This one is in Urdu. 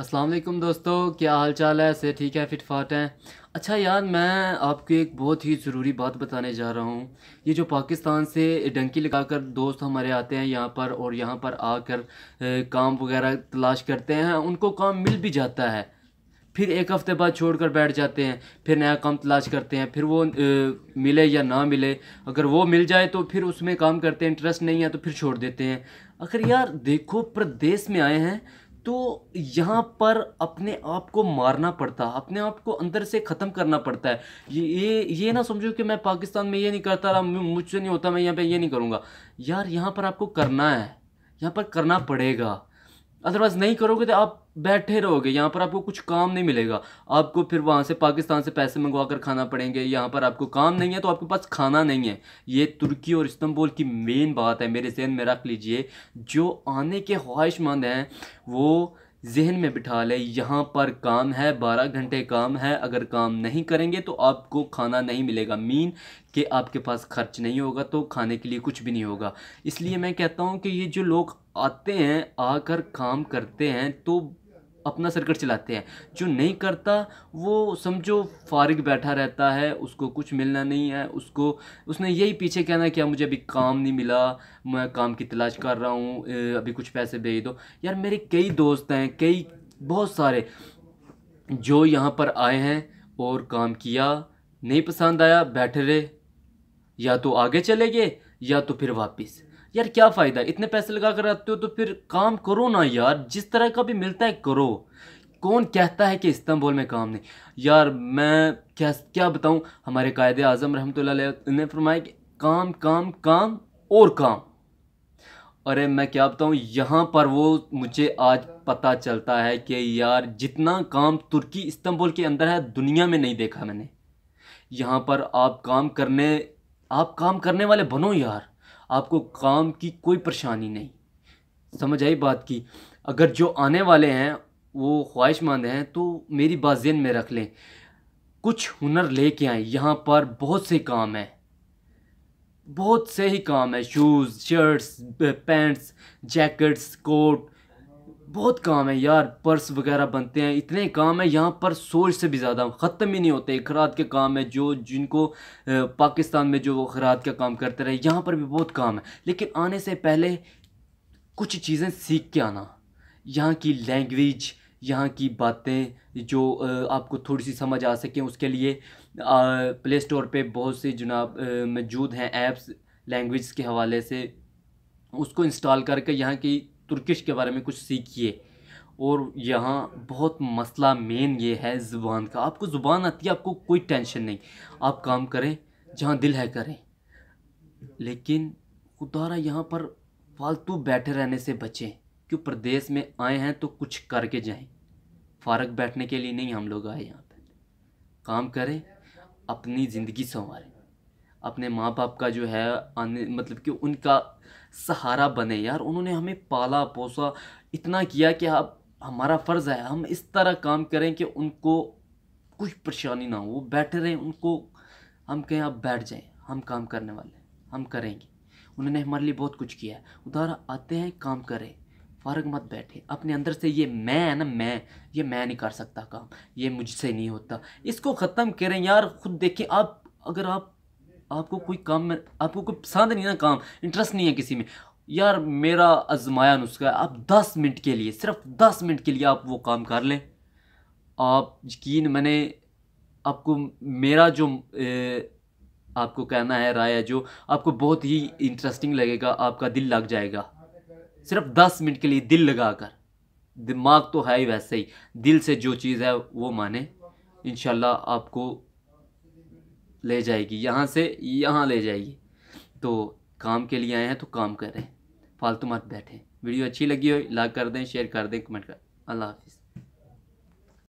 السلام علیکم دوستو کیا حال چال ہے سے ٹھیک ہے فٹ فاٹ ہیں اچھا یار میں آپ کو ایک بہت ہی ضروری بات بتانے جا رہا ہوں یہ جو پاکستان سے ڈنکی لگا کر دوست ہمارے آتے ہیں یہاں پر اور یہاں پر آ کر کام وغیرہ تلاش کرتے ہیں ان کو کام مل بھی جاتا ہے پھر ایک ہفتے بعد چھوڑ کر بیٹھ جاتے ہیں پھر نیا کام تلاش کرتے ہیں پھر وہ ملے یا نہ ملے اگر وہ مل جائے تو پھر اس میں کام کرتے ہیں انٹرسٹ نہیں ہے تو پھر چھوڑ دیتے ہیں اگر یار دیکھو پردیس میں آئے ہیں تو یہاں پر اپنے آپ کو مارنا پڑتا اپنے آپ کو اندر سے ختم کرنا پڑتا ہے یہ یہ نہ سمجھو کہ میں پاکستان میں یہ نہیں کرتا رہا مجھ سے نہیں ہوتا میں یہاں پہ یہ نہیں کروں گا یار یہاں پر آپ کو کرنا ہے یہاں پر کرنا پڑے گا ادروائز نہیں کرو گے تو آپ بیٹھے رہو گے یہاں پر آپ کو کچھ کام نہیں ملے گا آپ کو پھر وہاں سے پاکستان سے پیسے منگوا کر کھانا پڑیں گے یہاں پر آپ کو کام نہیں ہے تو آپ کے پاس کھانا نہیں ہے یہ ترکی اور استنبول کی مین بات ہے میرے ذہن میں رکھ لیجئے جو آنے کے خواہش مند ہیں وہ ذہن میں بٹھا لے یہاں پر کام ہے بارہ گھنٹے کام ہے اگر کام نہیں کریں گے تو آپ کو کھانا نہیں ملے گا مین کہ آپ کے پاس خرچ نہیں ہوگا تو کھانے کے لیے کچھ بھی نہیں ہوگا اس لیے میں کہتا ہوں کہ یہ جو لوگ آتے ہیں آ کر کام کرتے ہیں تو اپنا سرکٹ چلاتے ہیں جو نہیں کرتا وہ سمجھو فارغ بیٹھا رہتا ہے اس کو کچھ ملنا نہیں ہے اس کو اس نے یہی پیچھے کہنا ہے کہ مجھے ابھی کام نہیں ملا میں کام کی تلاش کر رہا ہوں ابھی کچھ پیسے بھیج دو یار میرے کئی دوست ہیں کئی بہت سارے جو یہاں پر آئے ہیں اور کام کیا نہیں پسند آیا بیٹھے رہے یا تو آگے چلے گئے یا تو پھر واپس یار کیا فائدہ ہے اتنے پیسے لگا کر آتے ہو تو پھر کام کرو نا یار جس طرح کا بھی ملتا ہے کرو کون کہتا ہے کہ استنبول میں کام نہیں یار میں کیا کیا بتاؤں ہمارے قائد اعظم رحمۃ اللہ علیہ نے فرمایا کہ کام کام کام اور کام ارے میں کیا بتاؤں یہاں پر وہ مجھے آج پتہ چلتا ہے کہ یار جتنا کام ترکی استنبول کے اندر ہے دنیا میں نہیں دیکھا میں نے یہاں پر آپ کام کرنے آپ کام کرنے والے بنو یار آپ کو کام کی کوئی پریشانی نہیں سمجھ آئی بات کی اگر جو آنے والے ہیں وہ خواہش مند ہیں تو میری بات ذہن میں رکھ لیں کچھ ہنر لے کے آئیں یہاں پر بہت سے کام ہیں بہت سے ہی کام ہیں shoes shirts pants jackets coat بہت کام ہے یار پرس وغیرہ بنتے ہیں اتنے کام ہیں یہاں پر سوچ سے بھی زیادہ ختم ہی نہیں ہوتے اخراج کے کام ہیں جو جن کو پاکستان میں جو وہ کا کام کرتے رہے یہاں پر بھی بہت کام ہے لیکن آنے سے پہلے کچھ چیزیں سیکھ کے آنا یہاں کی لینگویج یہاں کی باتیں جو آپ کو تھوڑی سی سمجھ آ سکیں اس کے لیے پلے سٹور پہ بہت سے جناب موجود ہیں ایپس لینگویج کے حوالے سے اس کو انسٹال کر کے یہاں کی ترکش کے بارے میں کچھ سیکھیے اور یہاں بہت مسئلہ مین یہ ہے زبان کا آپ کو زبان آتی ہے آپ کو کوئی ٹینشن نہیں آپ کام کریں جہاں دل ہے کریں لیکن را یہاں پر فالتو بیٹھے رہنے سے بچیں کیوں پردیس میں آئے ہیں تو کچھ کر کے جائیں فارغ بیٹھنے کے لیے نہیں ہم لوگ آئے یہاں پر کام کریں اپنی زندگی سنواریں اپنے ماں باپ کا جو ہے آنے مطلب کہ ان کا سہارا بنے یار انہوں نے ہمیں پالا پوسا اتنا کیا کہ اب ہمارا فرض ہے ہم اس طرح کام کریں کہ ان کو کچھ پریشانی نہ ہو وہ بیٹھ رہے ان کو ہم کہیں آپ بیٹھ جائیں ہم کام کرنے والے ہیں ہم کریں گے انہوں نے ہمارے لیے بہت کچھ کیا ہے ادھر آتے ہیں کام کرے فارغ مت بیٹھے اپنے اندر سے یہ میں ہے نا میں یہ میں نہیں کر سکتا کام یہ مجھ سے نہیں ہوتا اس کو ختم کریں یار خود دیکھیں آپ اگر آپ آپ کو کوئی کام میں آپ کو کوئی پسند نہیں نا کام انٹرسٹ نہیں ہے کسی میں یار میرا آزمایا نسخہ ہے آپ دس منٹ کے لیے صرف دس منٹ کے لیے آپ وہ کام کر لیں آپ یقین میں نے آپ کو میرا جو آپ کو کہنا ہے رائے ہے جو آپ کو بہت ہی انٹرسٹنگ لگے گا آپ کا دل لگ جائے گا صرف دس منٹ کے لیے دل لگا کر دماغ تو ہے ہی ویسے ہی دل سے جو چیز ہے وہ مانیں انشاءاللہ شاء آپ کو لے جائے گی یہاں سے یہاں لے جائے گی تو کام کے لیے آئے ہیں تو کام کریں فالتو مات بیٹھیں ویڈیو اچھی لگی ہوئی لائک کر دیں شیئر کر دیں کمنٹ کر اللہ حافظ